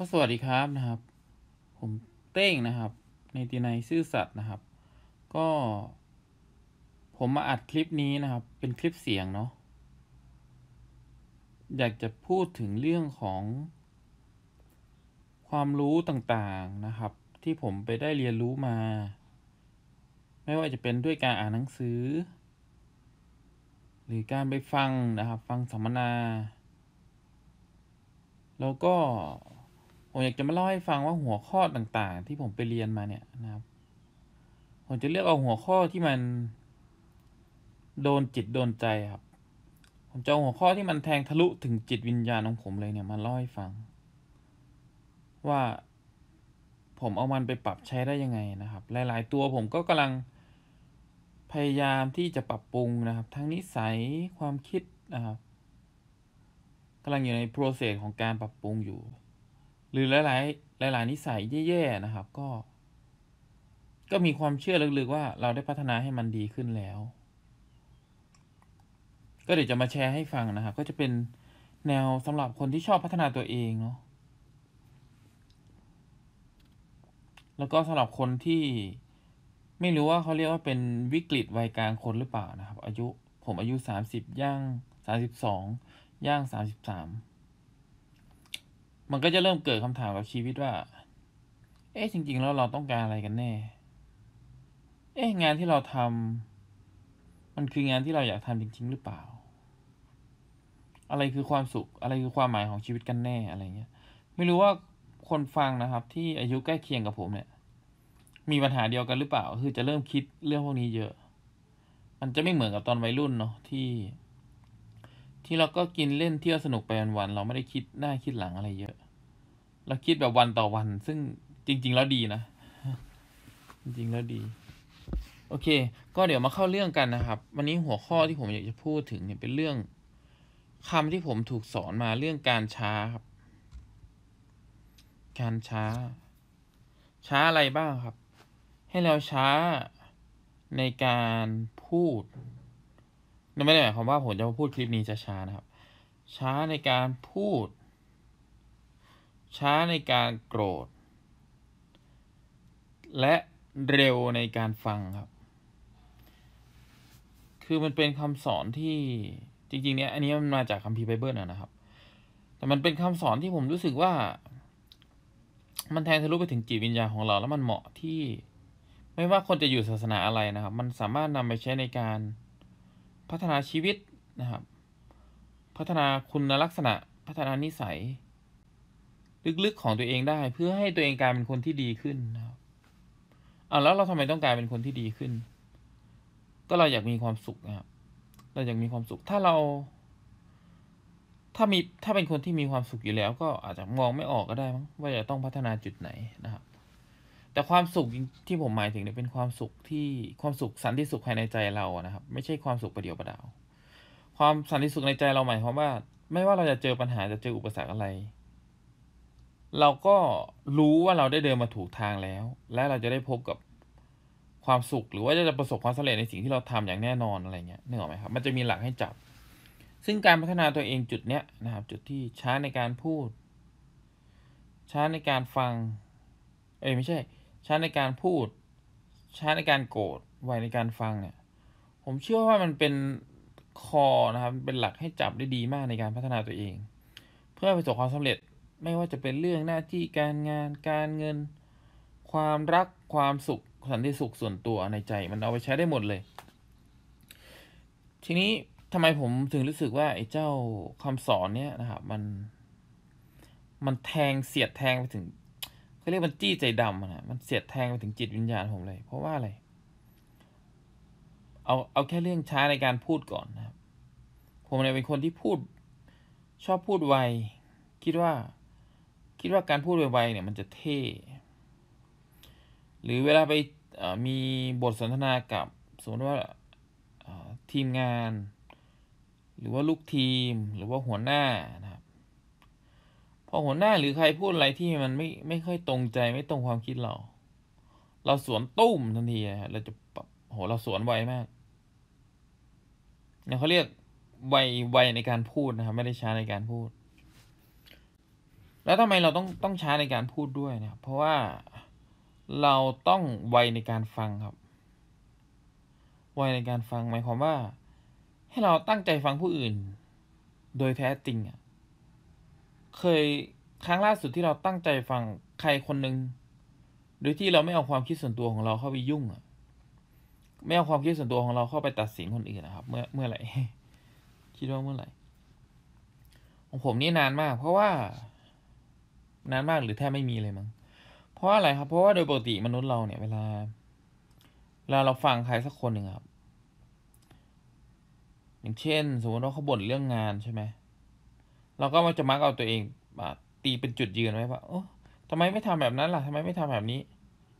ก็สวัสดีครับนะครับ ผมเต้งนะครับ ในตีในซื่อสัตย์นะครับ ก็ ผมมาอัดคลิปนี้นะครับ เป็นคลิปเสียงเนาะ อยากจะพูดถึงเรื่องของ ความรู้ต่าง ๆ นะครับ ที่ผมไปได้เรียนรู้มา ไม่ว่าจะเป็นด้วยการอ่านหนังสือ หรือการไปฟังนะครับ ฟังสัมมนา แล้วก็ผมอยากจะมาเล่าให้ฟังว่าหัวข้อต่างๆ ที่ผมไปเรียนมาเนี่ยนะครับ ผมจะเลือกเอาหัวข้อที่มัน โดนจิตโดนใจครับ ผมจะเอาหัวข้อที่มันแทงทะลุถึงจิตวิญญาณของผมเลยเนี่ยมาเล่าให้ฟัง ว่าผมเอามันไปปรับใช้ได้ยังไงนะครับ หลายๆตัวผมก็กำลังพยายามที่จะปรับปรุงนะครับ ทั้งนิสัยความคิดนะครับกำลังอยู่ในโปรเซสของการปรับปรุงอยู่หรือหลาย ๆ หลาย ๆ นิสัยแย่ๆ นะครับ ก็ ก็มีความเชื่อลึกๆ ว่าเราได้พัฒนาให้มันดีขึ้นแล้ว ก็เดี๋ยวจะมาแชร์ให้ฟังนะครับ ก็จะเป็นแนวสำหรับคนที่ชอบพัฒนาตัวเองเนาะ แล้วก็สำหรับคนที่ไม่รู้ว่าเขาเรียกว่าเป็นวิกฤตวัยกลางคนหรือเปล่านะครับ อายุผมอายุสามสิบย่างสามสิบสองย่างสามสิบสามมันก็จะเริ่มเกิดคำถามกับชีวิตว่า เอ๊ะจริงๆแล้วเราต้องการอะไรกันแน่ เอ๊ะงานที่เราทำ มันคืองานที่เราอยากทำจริง ๆ หรือเปล่า อะไรคือความสุข อะไรคือความหมายของชีวิตกันแน่อะไรเงี้ย ไม่รู้ว่าคนฟังนะครับ ที่อายุใกล้เคียงกับผมเนี่ย มีปัญหาเดียวกันหรือเปล่า คือจะเริ่มคิดเรื่องพวกนี้เยอะ มันจะไม่เหมือนกับตอนวัยรุ่นเนาะที่ที่เราก็กินเล่นเที่ยวสนุกไปวันๆเราไม่ได้คิดหน้าคิดหลังอะไรเยอะ เราคิดแบบวันต่อวัน ซึ่งจริง ๆแล้วดีนะ จริงๆแล้วดี โอเค ก็เดี๋ยวมาเข้าเรื่องกันนะครับ วันนี้หัวข้อที่ผมอยากจะพูดถึงเนี่ยเป็นเรื่องคำที่ผมถูกสอนมาเรื่องการช้าครับ การช้า ช้าอะไรบ้างครับ ให้เราช้าในการพูดนั่นไม่ได้หมายความว่าผมจะพูดคลิปนี้ช้าๆนะครับ ช้าในการพูด ช้าในการโกรธ และเร็วในการฟังครับ คือมันเป็นคำสอนที่จริงๆ เนี้ยอันนี้มันมาจากคัมภีร์ไบเบิลนะครับ แต่มันเป็นคำสอนที่ผมรู้สึกว่า มันแทงทะลุไปถึงจิตวิญญาณของเรา แล้วมันเหมาะที่ ไม่ว่าคนจะอยู่ศาสนาอะไรนะครับ มันสามารถนำไปใช้ในการพัฒนาชีวิตนะครับ พัฒนาคุณลักษณะ พัฒนานิสัย ลึกๆของตัวเองได้ เพื่อให้ตัวเองกลายเป็นคนที่ดีขึ้นนะครับอ่าแล้วเราทำไมต้องกลายเป็นคนที่ดีขึ้น ก็เราอยากมีความสุขนะครับ เราอยากมีความสุข ถ้าเรา ถ้ามี ถ้าเป็นคนที่มีความสุขอยู่แล้ว ก็อาจจะมองไม่ออกก็ได้มั้งว่าจะต้องพัฒนาจุดไหนนะครับแต่ความสุขที่ผมหมายถึงเนี่ยเป็นความสุขที่ความสุขสันติสุขภายในใจเรานะครับ ไม่ใช่ความสุขประเดียวประดาว ความสันติสุขในใจเราหมายความว่าไม่ว่าเราจะเจอปัญหาจะเจออุปสรรคอะไร เราก็รู้ว่าเราได้เดินมาถูกทางแล้ว และเราจะได้พบกับความสุข หรือว่าจะประสบความสำเร็จในสิ่งที่เราทำอย่างแน่นอนอะไรเงี้ยนึกออกไหมครับมันจะมีหลักให้จับ ซึ่งการพัฒนาตัวเองจุดเนี้ยนะครับ จุดที่ช้าในการพูดช้าในการฟัง เอ้ยไม่ใช่ช้าในการพูดช้าในการโกรธไวในการฟังเนี่ยผมเชื่อว่ามันเป็นคอนะครับ เป็นหลักให้จับได้ดีมากในการพัฒนาตัวเอง เพื่อประสบความสำเร็จไม่ว่าจะเป็นเรื่องหน้าที่การงานการเงิน ความรักความสุขสันติสุขส่วนตัวในใจ มันเอาไปใช้ได้หมดเลย ทีนี้ทำไมผมถึงรู้สึกว่าไอ้เจ้าคำสอนเนี่ยนะครับ มันมันแทงเสียดแทงไปถึงเาเรียกมันจี้ใจดำนะมันเสียดแทงไปถึงจิตวิญญาณผมเลย เพราะว่าอะไร เอา เอาแค่เรื่องช้าในการพูดก่อนนะครับ ผมเนี่ยเป็นคนที่พูดชอบพูดไว คิดว่า คิดว่าการพูดไวๆเนี่ยมันจะเท่ หรือเวลาไปมีบทสนทนากับสมมติว่าทีมงาน หรือว่าลูกทีมหรือว่าหัวหน้านะพอหัวหน้าหรือใครพูดอะไรที่มันไม่ไม่ค่อยตรงใจไม่ตรงความคิดเรา เราสวนตุ้มทันทีฮะเราจะโหเราสวนไวมาก เนี่ยเขาเรียกไวไวในการพูดนะครับ ไม่ได้ช้าในการพูด แล้วทำไมเราต้อง ต้อง ช้าในการพูดด้วยเนี่ย เพราะว่าเราต้องไวในการฟังครับไวในการฟังหมายความว่า ให้เราตั้งใจฟังผู้อื่นโดยแท้จริงอ่ะเคยครั้งล่าสุดที่เราตั้งใจฟังใครคนหนึ่งโดยที่เราไม่เอาความคิดส่วนตัวของเราเข้าไปยุ่งอะไม่เอาความคิดส่วนตัวของเราเข้าไปตัดสินคนอื่นนะครับ เมื่อเมื่อไหร่คิดว่าเมื่อไหร่ของผมนี่นานมาก เพราะว่านานมากหรือแทบไม่มีเลยมั้งเพราะอะไรครับ เพราะว่าโดยปกติมนุษย์เราเนี่ย เวลาเวลาเราฟังใครสักคนหนึ่งครับอย่างเช่นสมมติว่าเขาบ่นเรื่องงานใช่ไหมเราก็มัจะมักเอาตัวเองตีเป็นจุดยืนไว้ว่าโอ้ทำไมไม่ทำแบบนั้นล่ะทำไมไม่ทำแบบนี้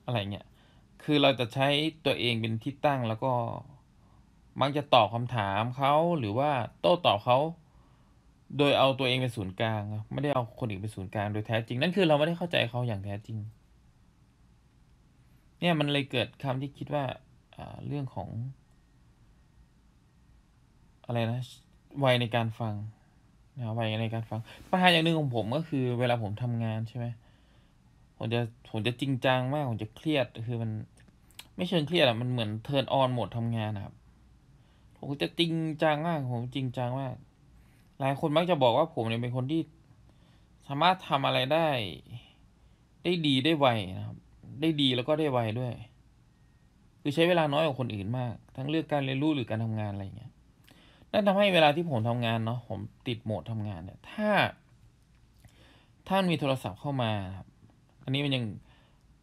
อะไรเงี้ยคือเราจะใช้ตัวเองเป็นที่ตั้งแล้วก็มักจะตอบคาถามเขาหรือว่าโต้ตอบเขาโดยเอาตัวเองเป็นศูนย์กลางไม่ได้เอาคนอื่นเป็นศูนย์กลางโดยแท้จริง นั่นคือเราไม่ได้เข้าใจเขาอย่างแท้จริง เนี่ยมันเลยเกิดคำที่คิดว่าเรื่องของ อะไรนะไวในการฟังเอาไปในการฟัง ปัญหาอย่างหนึ่งของผมก็คือ เวลาผมทำงานใช่ไหมผมจะ ผมจะจริงจังมาก ผมจะเครียด คือมันไม่เชิงเครียดอะมันเหมือนเทิร์นออนหมดทำงานนะครับ ผมจะจริงจังมาก ผมจริงจังมาก หลายคนมักจะบอกว่าผมเนี่ยเป็นคนที่สามารถทำอะไรได้ได้ดีได้ไวนะครับ ได้ดีแล้วก็ได้ไวด้วย คือใช้เวลาน้อยกว่าคนอื่นมาก ทั้งเรื่องการเรียนรู้หรือการทำงานอะไรอย่างเงี้ยนั่นทำให้เวลาที่ผมทำงานเนาะผมติดโหมดทำงานเนี่ย ถ้า ท่านมีโทรศัพท์เข้ามาครับอันนี้มันยัง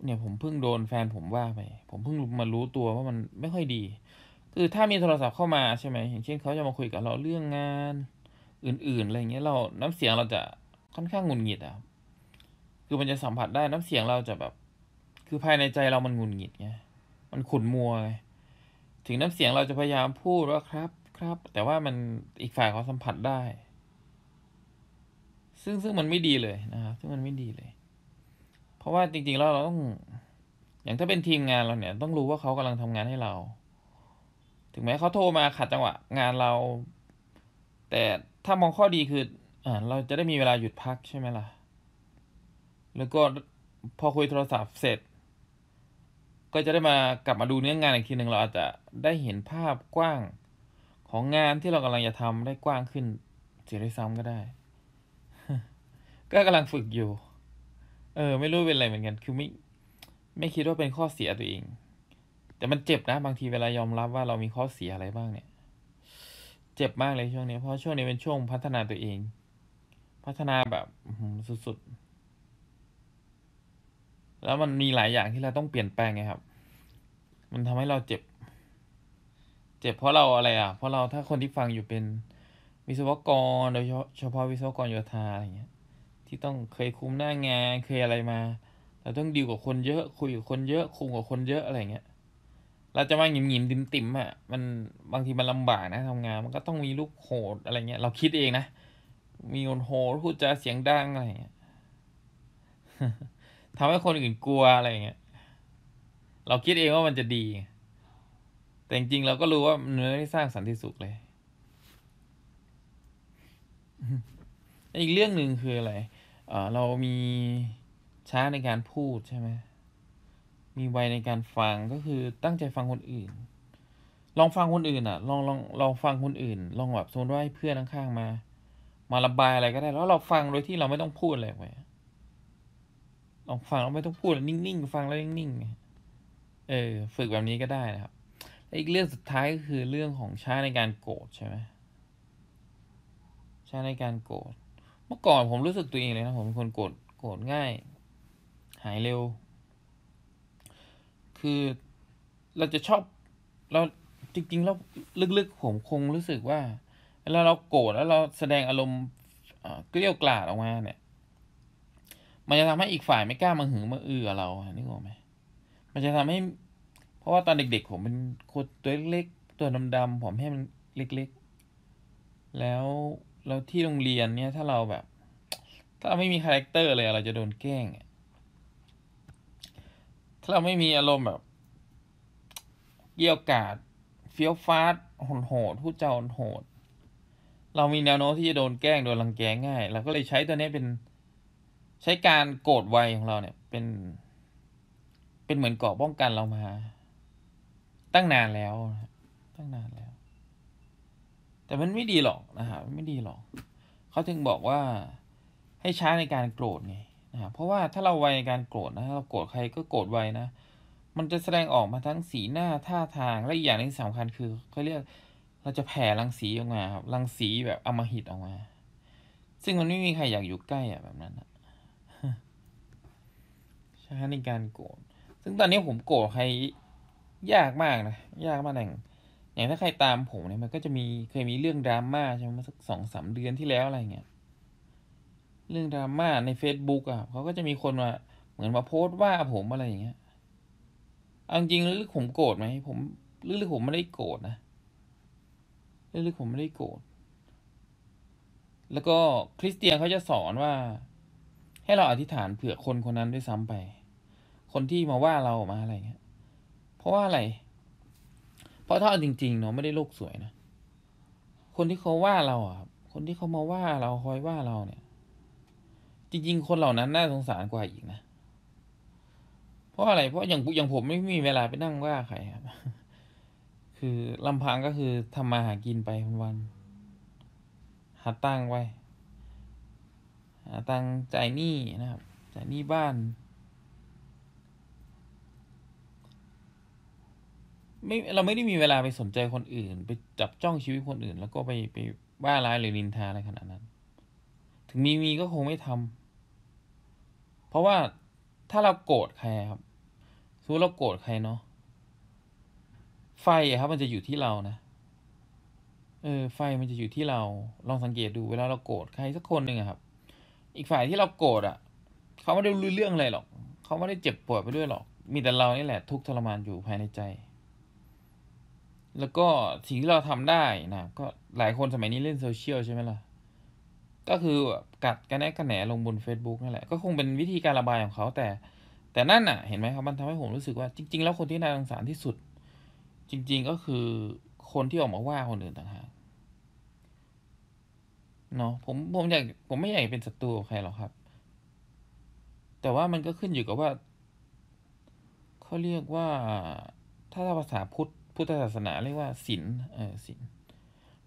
เนี่ยผมเพิ่งโดนแฟนผมว่าไปผมเพิ่งมารู้ตัวว่ามันไม่ค่อยดี คือถ้ามีโทรศัพท์เข้ามาใช่ไหมอย่างเช่นเขาจะมาคุยกับเราเรื่องงาน อื่นๆอะไรเงี้ยเราน้ำเสียงเราจะค่อนข้างหงุดหงิดอ่ะคือมันจะสัมผัสได้น้ำเสียงเราจะแบบ คือภายในใจเรามันหงุดหงิดไงมันขุ่นมัวไงถึงน้ำเสียงเราจะพยายามพูดว่าครับครับ แต่ว่ามันอีกฝ่ายเขาสัมผัสได้ ซึ่งซึ่งมันไม่ดีเลยนะครับซึ่งมันไม่ดีเลย เพราะว่าจริงๆแล้วเราต้อง อย่างถ้าเป็นทีมงานเราเนี่ย ต้องรู้ว่าเขากำลังทำงานให้เรา ถึงแม้เขาโทรมาขัดจังหวะ งานเรา แต่ถ้ามองข้อดีคือ อ่า เราจะได้มีเวลาหยุดพักใช่ไหมล่ะแล้วก็พอคุยโทรศัพท์เสร็จ ก็จะได้มากลับมาดูเนื้องงานอีกทีหนึ่งเรา อาจจะได้เห็นภาพกว้างของงานที่เรากำลังจะทำได้กว้างขึ้นเสียด้วยซ้ำก็ได้ ก็กำลังฝึกอยู่ เออ ไม่รู้เป็นอะไรเหมือนกันคือไม่ไม่คิดว่าเป็นข้อเสียตัวเอง แต่มันเจ็บนะบางทีเวลายอมรับว่าเรามีข้อเสียอะไรบ้างเนี่ย เจ็บมากเลยช่วงนี้เพราะช่วงนี้เป็นช่วงพัฒนาตัวเอง พัฒนาแบบสุดๆแล้วมันมีหลายอย่างที่เราต้องเปลี่ยนแปลงไงครับ มันทำให้เราเจ็บจ็บเพราะเราอะไรอ่ะเพราะเราถ้าคนที่ฟังอยู่เป็นวิศวกรโดยเฉพาะวิศวกรโยธาอะไรเงี้ย ที่ต้องเคยคุมหน้างานเคยอะไรมาเราต้องดีวกับคนเยอะคุยกับคนเยอะคุมกับคนเยอะอะไรเงี้ย เราจะมาหยิมหยิมติมติมอ่ะ มันบางทีมันลำบากนะทำงาน มันก็ต้องมีลูกโหดอะไรเงี้ยเราคิดเองนะมีคนโหดพูดจาเสียงดังอะไรเงี้ยทำให้คนอื่นกลัวอะไรเงี้ย เราคิดเองว่ามันจะดีแต่จริงๆ เราก็รู้ว่ามันไม่ได้สร้างสันติสุขเลย อีกเรื่องหนึ่งคืออะไรเเรามีช้าในการพูดใช่ไหมมีไวในการฟังก็คือตั้งใจฟังคนอื่น ลองฟังคนอื่นอ่ะ ลองลองลองฟังคนอื่น ลองแบบมตนว่าให้เพื่อนข้างๆ มา มาระบายอะไรก็ได้ แล้วเราฟังโดยที่เราไม่ต้องพูดอะไรไปลองฟังเราไม่ต้องพูดนิ่งๆ ฟังแล้วนิ่งๆเออ ฝึกแบบนี้ก็ได้นะครับอีกเรื่องสุดท้ายก็คือเรื่องของช้าในการโกรธใช่ไหมช้าในการโกรธเมื่อก่อนผมรู้สึกตัวเองเลยนะผมเป็นคนโกรธโกรธง่าย หายเร็ว คือเราจะชอบเราจริง ๆ แล้วลึกๆผมคงรู้สึกว่าเวลาเราโกรธแล้วเราแสดงอารมณ์เกลี้ยวกล่อมออกมาเนี่ยมันจะทำให้อีกฝ่ายไม่กล้ามาหึงมาอือเรานึกออกไหมมันจะทำให้ราะว่าตอนเด็กๆ ผมเป็นคนตัวเล็กตัวดำๆ ผมให้มันเล็กๆ แล้วเราที่โรงเรียนเนี่ย ถ้าเราแบบ ถ้าเราไม่มีคาแรคเตอร์เลย เราจะโดนแกล้ง ถ้าเราไม่มีอารมณ์แบบ เกี่ยวกาดเฟี้ยวฟาดโหดๆพูดเจ้าโหดเรามีแนวโน้มที่จะโดนแกล้ง โดนรังแกง่าย เราก็เลยใช้ตัวนี้เป็นใช้การโกรธไวของเราเนี่ย เป็น เป็นเหมือนเกราะป้องกันเรามาตั้งนานแล้ว ตั้งนานแล้ว แต่มันไม่ดีหรอกนะฮะไม่ดีหรอกเขาถึงบอกว่าให้ช้าในการโกรธไงนะฮะเพราะว่าถ้าเราไวในการโกรธนะเราโกรธใครก็โกรธไวนะ มันจะแสดงออกมาทั้งสีหน้าท่าทางและอีกอย่างนึ่สำคัญคือเขาเรียกเราจะแผ่รังสีออกมาครับรังสีแบบอมหิตออกมา ซึ่งมันไม่มีใครอยากอยู่ใกล้อะแบบนั้นนะช้าในการโกรธซึ่งตอนนี้ผมโกรธใครยากมากนะยากมากหนึ่งอย่างถ้าใครตามผมเนี่ยมันก็จะมีเคยมีเรื่องดราม่าใช่ไหมสักสองสามเดือนที่แล้วอะไรเงี้ยเรื่องดราม่าใน Facebook อ่ะเขาก็จะมีคนมาเหมือนมาโพสต์ว่าผมอะไรอย่างเงี้ยเอาจริงลึกๆผมโกรธไหมผมลึกๆผมไม่ได้โกรธนะลึกๆผมไม่ได้โกรธแล้วก็คริสเตียนเขาจะสอนว่าให้เราอธิษฐานเผื่อคนคนนั้นด้วยซ้ำไป คนที่มาว่าเรามาอะไรเงี้ยราะว่าอะไร เพราะถ้าเอาจริงๆเนาะไม่ได้โลกสวยนะ คนที่เขาว่าเราอ่ะ คนที่เขามาว่าเราคอยว่าเราเนี่ย จริง ๆ คนเหล่านั้นน่าสงสารกว่าอีกนะ เพราะอะไร เพราะอย่างอย่างผมไม่มีเวลาไปนั่งว่าใครครับ คือลำพังก็คือทำมาหากินไปวัน หาตังไว้ หาตังจ่ายหนี้นะครับจ่ายหนี้บ้านไม่ เราไม่ได้มีเวลาไปสนใจคนอื่น ไปจับจ้องชีวิตคนอื่น แล้วก็ไปไปว่าร้ายหรือนินทาอะไรขนาดนั้น ถึงมีมีก็คงไม่ทำ เพราะว่าถ้าเราโกรธใครครับสมมติเราโกรธใครเนาะ ไฟครับ มันจะอยู่ที่เรานะ เออ ไฟมันจะอยู่ที่เรา ลองสังเกตดูเวลาเราโกรธใครสักคนหนึ่งครับ อีกฝ่ายที่เราโกรธอ่ะ เขาไม่ได้รู้เรื่องอะไรหรอก เขาไม่ได้เจ็บปวดไปด้วยหรอก มีแต่เรานี่แหละทุกทรมานอยู่ภายในใจแล้วก็สิ่งที่เราทำได้นะก็หลายคนสมัยนี้เล่นโซเชียลใช่ไหมล่ะ ก็คือกัดกันแนกันแหนลงบน Facebook นั่นแหละก็คงเป็นวิธีการระบายของเขา แต่แต่นั่นน่ะ เห็นไหมครับมันทำให้ผมรู้สึกว่า จริง ๆ แล้วคนที่น่าสงสารที่สุด จริง ๆ ก็คือคนที่ออกมาว่าคนอื่นต่างหากเนาะผมผมอยากผมไม่อยากเป็นศัตรูใครหรอกครับ แต่ว่ามันก็ขึ้นอยู่กับว่าเขาเรียกว่าถ้าภาษาพุทธพุทธศาสนา เรียกว่าศีลเออศีล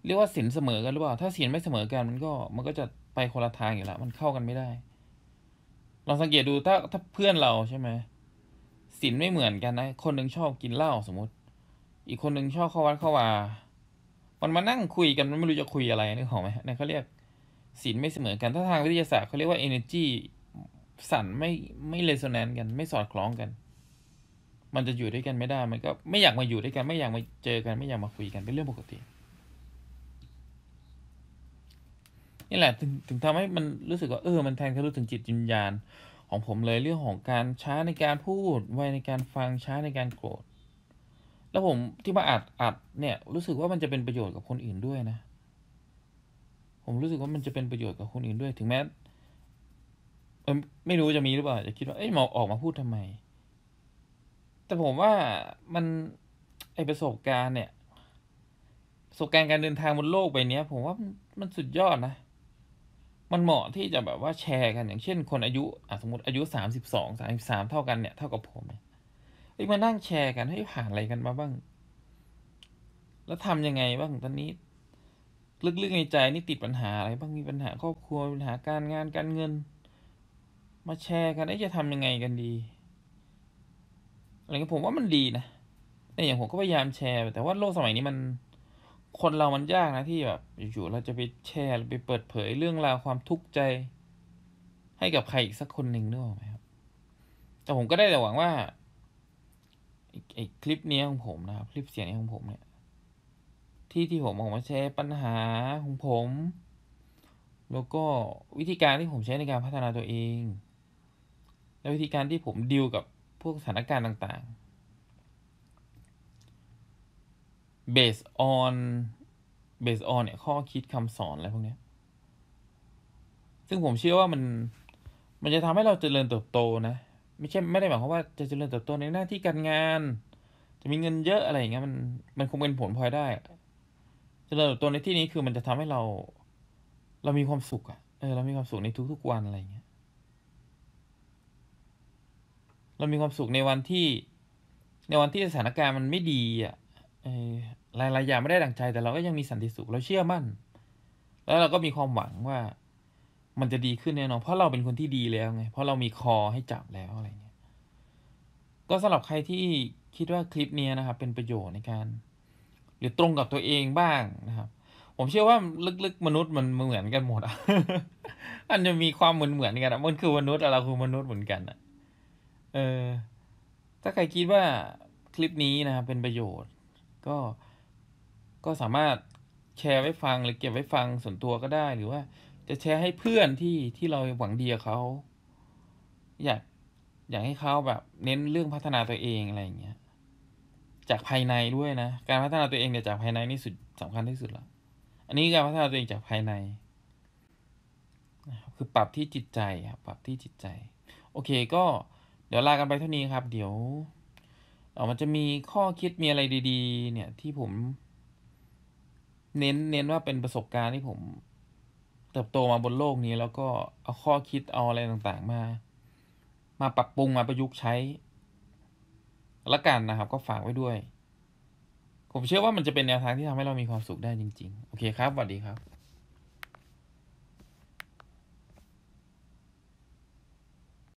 เรียกว่าศีลเสมอกันหรือเปล่า ถ้าศีลไม่เสมอกัน มันก็มันก็จะไปคนละทางอยู่แล้ว มันเข้ากันไม่ได้ ลองสังเกตดู ถ้าถ้าเพื่อนเราใช่ไหมศีลไม่เหมือนกันนะ คนหนึ่งชอบกินเหล้าสมมติ อีกคนหนึ่งชอบเข้าวัดเข้าวามันมานั่งคุยกันมันไม่รู้จะคุยอะไรนึกออกไหมนี่นเขาเรียกศีลไม่เสมอกันถ้าทางวิทยาศาสตร์เขาเรียกว่า energy สั่นไม่ไม่เลโซแนนกันไม่สอดคล้องกันมันจะอยู่ด้วยกันไม่ได้ มันก็ไม่อยากมาอยู่ด้วยกัน ไม่อยากมาเจอกัน ไม่อยากมาคุยกัน เป็นเรื่องปกติ นี่แหละถึงถึงทำให้มันรู้สึกว่าเออ มันแทงทะลุถึงจิตจิญญาณของผมเลยเรื่องของการช้าในการพูด ไวในการฟัง ช้าในการโกรธ แล้วผมที่มาอัดอัดเนี่ยรู้สึกว่ามันจะเป็นประโยชน์กับคนอื่นด้วยนะ ผมรู้สึกว่ามันจะเป็นประโยชน์กับคนอื่นด้วย ถึงแม้ไม่รู้จะมีหรือเปล่า จะคิดว่าเอ้ยมาออกมาพูดทำไมแต่ผมว่ามันไอประสบการณ์เนี่ยประสบการณ์การเดินทางบนโลกไปเนี้ย ผมว่ามันสุดยอดนะ มันเหมาะที่จะแบบว่าแชร์กันอย่างเช่น คนอายุอ่ะสมมติอายุสามสิบสองสามสิบสามเท่ากันเนี่ย เท่ากับผมเี่ยมานั่งแชร์กันให้ผ่านอะไรกันมาบ้าง แล้วทำยังไงบ้างตอนนี้ ลึกๆในใจ นี่ติดปัญหาอะไรบ้างมีปัญหาครอบครัวปัญหาการงานการเงิน มาแชร์กันไอ้จะทำยังไงกันดีอะไรเงี้ยผมว่ามันดีนะใน่อย่างผมก็พยายามแชร์ แต่ว่าโลกสมัยนี้มัน คนเรามันยากนะที่แบบ อยู่ๆเราจะไปแชร์ไปเปิดเผยเรื่องราวความทุกข์ใจให้กับใครอีกสักคนหนึ่งด้วยไหมครับแต่ผมก็ได้แต่หวังว่าไอ้คลิปนี้ของผมนะครับคลิปเสียงนี้ของผมเนี่ยที่ที่ผมออกมาแชร์ปัญหาของผม แล้วก็วิธีการที่ผมใช้ในการพัฒนาตัวเอง และวิธีการที่ผมดิวกับพวกสถานการณ์ต่างๆ based on based on เนี่ยข้อคิดคำสอนอะไรพวกนี้ ซึ่งผมเชื่อว่ามัน มันจะทำให้เราเจริญเติบโตนะ ไม่ใช่ไม่ได้หมายความว่าจะเจริญเติบโตในหน้าที่การงาน จะมีเงินเยอะอะไรอย่างเงี้ยมันมันคงเป็นผลพลอยได้ เจริญเติบโตในที่นี้คือมันจะทำให้เรา เรามีความสุขอะเออเรามีความสุขในทุกๆวันอะไรอย่างเงี้ยเรามีความสุขในวันที่ในวันที่สถานการณ์มันไม่ดีอ่ะหลายหลายอย่างไม่ได้ดังใจ แต่เราก็ยังมีสันติสุขเราเชื่อมั่นแล้วเราก็มีความหวังว่า มันจะดีขึ้นแน่นอนเพราะเราเป็นคนที่ดีแล้วไงเพราะเรามีคอให้จับแล้วอะไรเงี้ยก็สำหรับใครที่คิดว่าคลิปนี้นะครับ เป็นประโยชน์ในการหรือตรงกับตัวเองบ้างนะครับ ผมเชื่อว่าลึกๆมนุษย์มันเหมือนกันหมดอ่ะอันจะมีความเหมือนเหมือนกันอ่ะมันคือมนุษย์ เราคือมนุษย์เหมือนกันอ่ะเออถ้าใครคิดว่าคลิปนี้นะครับ เป็นประโยชน์ ก็ ก็สามารถแชร์ไว้ฟังหรือเก็บไว้ฟังส่วนตัวก็ได้ หรือว่าจะแชร์ให้เพื่อนที่ที่เราหวังดีกับเขา อยากอยากให้เขาแบบ เน้นเรื่องพัฒนาตัวเองอะไรอย่างเงี้ย จากภายในด้วยนะ การพัฒนาตัวเองเนี่ยจากภายในนี่สุดสำคัญที่สุดละอันนี้การพัฒนาตัวเองจากภายในคือปรับที่จิตใจครับปรับที่จิตใจ โอเคก็เดี๋ยวลากันไปเท่านี้ครับ เดี๋ยวเออมันจะมีข้อคิดมีอะไรดีๆเนี่ยที่ผม เน้น เน้นว่าเป็นประสบการณ์ที่ผมเติบโตมาบนโลกนี้ แล้วก็เอาข้อคิดเอาอะไรต่างๆมา มาปรับปรุงมาประยุกต์ใช้ละกันนะครับก็ฝากไว้ด้วย ผมเชื่อว่ามันจะเป็นแนวทางที่ทำให้เรามีความสุขได้จริงๆ โอเคครับสวัสดีครับ